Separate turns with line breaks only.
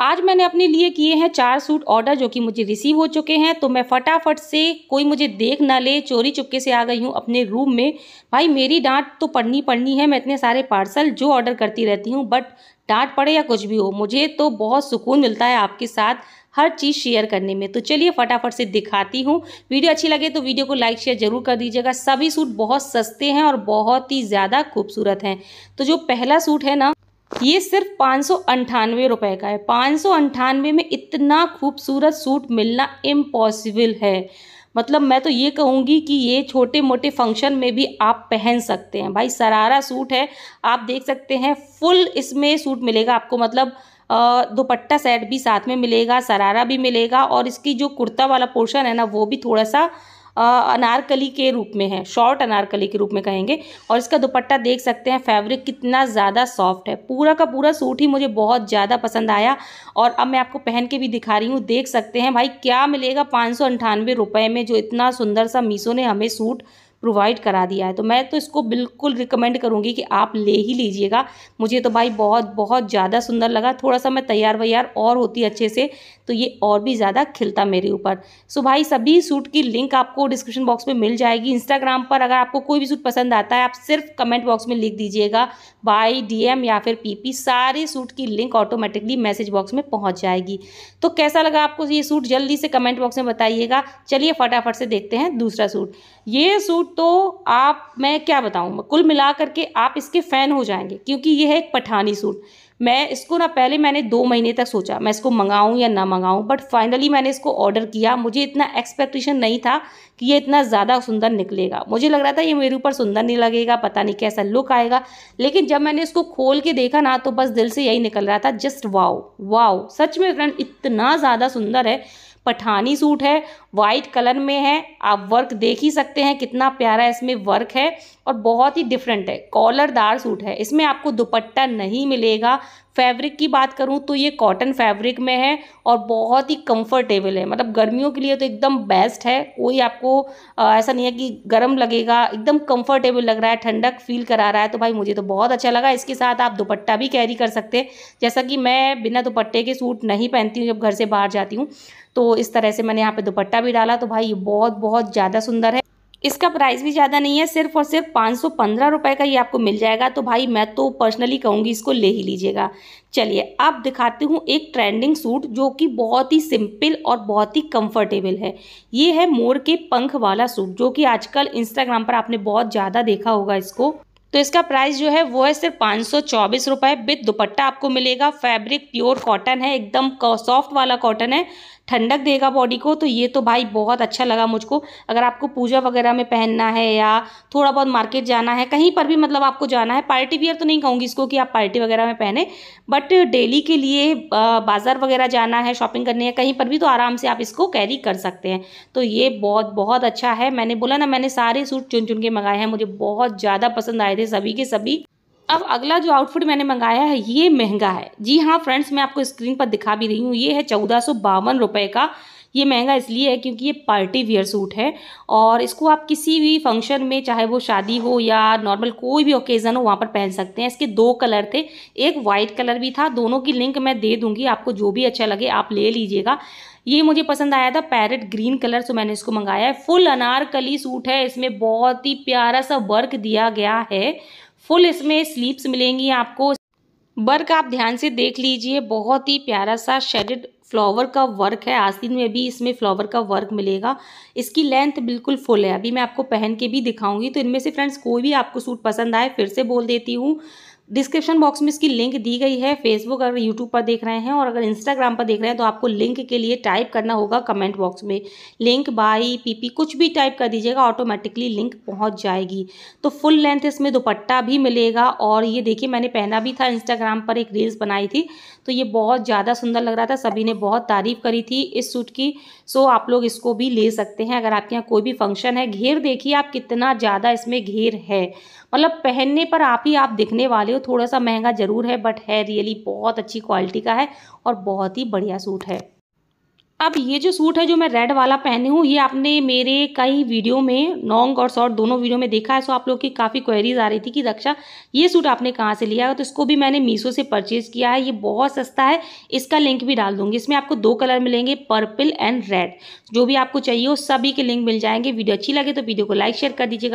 आज मैंने अपने लिए किए हैं चार सूट ऑर्डर जो कि मुझे रिसीव हो चुके हैं तो मैं फटाफट से कोई मुझे देख ना ले चोरी चुपके से आ गई हूँ अपने रूम में भाई मेरी डांट तो पड़नी पड़नी है मैं इतने सारे पार्सल जो ऑर्डर करती रहती हूँ बट डांट पड़े या कुछ भी हो मुझे तो बहुत सुकून मिलता है आपके साथ हर चीज़ शेयर करने में तो चलिए फटाफट से दिखाती हूँ वीडियो अच्छी लगे तो वीडियो को लाइक शेयर जरूर कर दीजिएगा सभी सूट बहुत सस्ते हैं और बहुत ही ज़्यादा खूबसूरत हैं तो जो पहला सूट है ना ये सिर्फ पाँच सौ अंठानवे रुपये का है पाँच सौ अंठानवे में इतना खूबसूरत सूट मिलना इम्पॉसिबल है मतलब मैं तो ये कहूँगी कि ये छोटे मोटे फंक्शन में भी आप पहन सकते हैं भाई सरारा सूट है आप देख सकते हैं फुल इसमें सूट मिलेगा आपको मतलब दुपट्टा सेट भी साथ में मिलेगा सरारा भी मिलेगा और इसकी जो कुर्ता वाला पोर्शन है ना वो भी थोड़ा सा अनारकली के रूप में है शॉर्ट अनारकली के रूप में कहेंगे और इसका दुपट्टा देख सकते हैं फैब्रिक कितना ज़्यादा सॉफ्ट है पूरा का पूरा सूट ही मुझे बहुत ज़्यादा पसंद आया और अब मैं आपको पहन के भी दिखा रही हूँ देख सकते हैं भाई क्या मिलेगा पाँच में जो इतना सुंदर सा मीसो ने हमें सूट प्रोवाइड करा दिया है तो मैं तो इसको बिल्कुल रिकमेंड करूँगी कि आप ले ही लीजिएगा मुझे तो भाई बहुत बहुत ज़्यादा सुंदर लगा थोड़ा सा मैं तैयार वैयार और होती अच्छे से तो ये और भी ज़्यादा खिलता मेरे ऊपर सो भाई सभी सूट की लिंक आपको डिस्क्रिप्शन बॉक्स में मिल जाएगी इंस्टाग्राम पर अगर आपको कोई भी सूट पसंद आता है आप सिर्फ कमेंट बॉक्स में लिख दीजिएगा बाई डी या फिर पी सारे सूट की लिंक ऑटोमेटिकली मैसेज बॉक्स में पहुँच जाएगी तो कैसा लगा आपको ये सूट जल्दी से कमेंट बॉक्स में बताइएगा चलिए फटाफट से देखते हैं दूसरा सूट ये सूट तो आप मैं क्या बताऊँ कुल मिला करके आप इसके फ़ैन हो जाएंगे क्योंकि ये है एक पठानी सूट मैं इसको ना पहले मैंने दो महीने तक सोचा मैं इसको मंगाऊं या ना मंगाऊं बट फाइनली मैंने इसको ऑर्डर किया मुझे इतना एक्सपेक्टेशन नहीं था कि ये इतना ज़्यादा सुंदर निकलेगा मुझे लग रहा था ये मेरे ऊपर सुंदर नहीं लगेगा पता नहीं कैसा लुक आएगा लेकिन जब मैंने इसको खोल के देखा ना तो बस दिल से यही निकल रहा था जस्ट वाओ वाओ सच में फ्रेंड इतना ज़्यादा सुंदर है पठानी सूट है वाइट कलर में है आप वर्क देख ही सकते हैं कितना प्यारा इसमें वर्क है और बहुत ही डिफरेंट है कॉलरदार सूट है इसमें आपको दुपट्टा नहीं मिलेगा फैब्रिक की बात करूँ तो ये कॉटन फैब्रिक में है और बहुत ही कंफर्टेबल है मतलब गर्मियों के लिए तो एकदम बेस्ट है कोई आपको ऐसा नहीं है कि गर्म लगेगा एकदम कंफर्टेबल लग रहा है ठंडक फील करा रहा है तो भाई मुझे तो बहुत अच्छा लगा इसके साथ आप दुपट्टा भी कैरी कर सकते हैं जैसा कि मैं बिना दुपट्टे के सूट नहीं पहनती हूँ जब घर से बाहर जाती हूँ तो इस तरह से मैंने यहाँ पे दुपट्टा भी डाला तो भाई ये बहुत बहुत ज़्यादा सुंदर है इसका प्राइस भी ज़्यादा नहीं है सिर्फ और सिर्फ पाँच सौ पंद्रह रुपये का ये आपको मिल जाएगा तो भाई मैं तो पर्सनली कहूँगी इसको ले ही लीजिएगा चलिए अब दिखाती हूँ एक ट्रेंडिंग सूट जो कि बहुत ही सिंपल और बहुत ही कंफर्टेबल है ये है मोर के पंख वाला सूट जो कि आजकल इंस्टाग्राम पर आपने बहुत ज़्यादा देखा होगा इसको तो इसका प्राइस जो है वो है सिर्फ पाँच सौ चौबीस रुपये विद दुपट्टा आपको मिलेगा फैब्रिक प्योर कॉटन है एकदम सॉफ्ट वाला कॉटन है ठंडक देगा बॉडी को तो ये तो भाई बहुत अच्छा लगा मुझको अगर आपको पूजा वगैरह में पहनना है या थोड़ा बहुत मार्केट जाना है कहीं पर भी मतलब आपको जाना है पार्टी वियर तो नहीं कहूँगी इसको कि आप पार्टी वगैरह में पहने बट डेली के लिए बाज़ार वगैरह जाना है शॉपिंग करनी है कहीं पर भी तो आराम से आप इसको कैरी कर सकते हैं तो ये बहुत बहुत अच्छा है मैंने बोला ना मैंने सारे सूट चुन चुन के मंगाए हैं मुझे बहुत ज़्यादा पसंद आए थे सभी के सभी अब अगला जो आउटफिट मैंने मंगाया है ये महंगा है जी हाँ फ्रेंड्स मैं आपको स्क्रीन पर दिखा भी रही हूँ ये है चौदह सौ बावन रुपये का ये महंगा इसलिए है क्योंकि ये पार्टी वियर सूट है और इसको आप किसी भी फंक्शन में चाहे वो शादी हो या नॉर्मल कोई भी ओकेज़न हो वहाँ पर पहन सकते हैं इसके दो कलर थे एक वाइट कलर भी था दोनों की लिंक मैं दे दूँगी आपको जो भी अच्छा लगे आप ले लीजिएगा ये मुझे पसंद आया था पैरट ग्रीन कलर सो मैंने इसको मंगाया है फुल अनारकली सूट है इसमें बहुत ही प्यारा सा वर्क दिया गया है फुल इसमें स्लीप्स मिलेंगी आपको वर्क आप ध्यान से देख लीजिए बहुत ही प्यारा सा शेडेड फ्लावर का वर्क है आस्तीन में भी इसमें फ्लावर का वर्क मिलेगा इसकी लेंथ बिल्कुल फुल है अभी मैं आपको पहन के भी दिखाऊंगी तो इनमें से फ्रेंड्स कोई भी आपको सूट पसंद आए फिर से बोल देती हूँ डिस्क्रिप्शन बॉक्स में इसकी लिंक दी गई है फेसबुक अगर यूट्यूब पर देख रहे हैं और अगर इंस्टाग्राम पर देख रहे हैं तो आपको लिंक के लिए टाइप करना होगा कमेंट बॉक्स में लिंक बाई पीपी कुछ भी टाइप कर दीजिएगा ऑटोमेटिकली लिंक पहुंच जाएगी तो फुल लेंथ इसमें दुपट्टा भी मिलेगा और ये देखिए मैंने पहना भी था इंस्टाग्राम पर एक रील्स बनाई थी तो ये बहुत ज़्यादा सुंदर लग रहा था सभी ने बहुत तारीफ करी थी इस सूट की सो आप लोग इसको भी ले सकते हैं अगर आपके यहाँ कोई भी फंक्शन है घेर देखिए आप कितना ज़्यादा इसमें घेर है मतलब पहनने पर आप ही आप दिखने वाले हो थोड़ा सा महंगा ज़रूर है बट है रियली बहुत अच्छी क्वालिटी का है और बहुत ही बढ़िया सूट है अब ये जो सूट है जो मैं रेड वाला पहनी हूँ ये आपने मेरे कई वीडियो में लॉन्ग और शॉर्ट दोनों वीडियो में देखा है सो आप लोग की काफ़ी क्वेरीज आ रही थी कि रक्षा ये सूट आपने कहाँ से लिया है तो इसको भी मैंने मीशो से परचेज़ किया है ये बहुत सस्ता है इसका लिंक भी डाल दूंगी इसमें आपको दो कलर मिलेंगे पर्पल एंड रेड जो भी आपको चाहिए वो सभी के लिंक मिल जाएंगे वीडियो अच्छी लगे तो वीडियो को लाइक शेयर कर दीजिएगा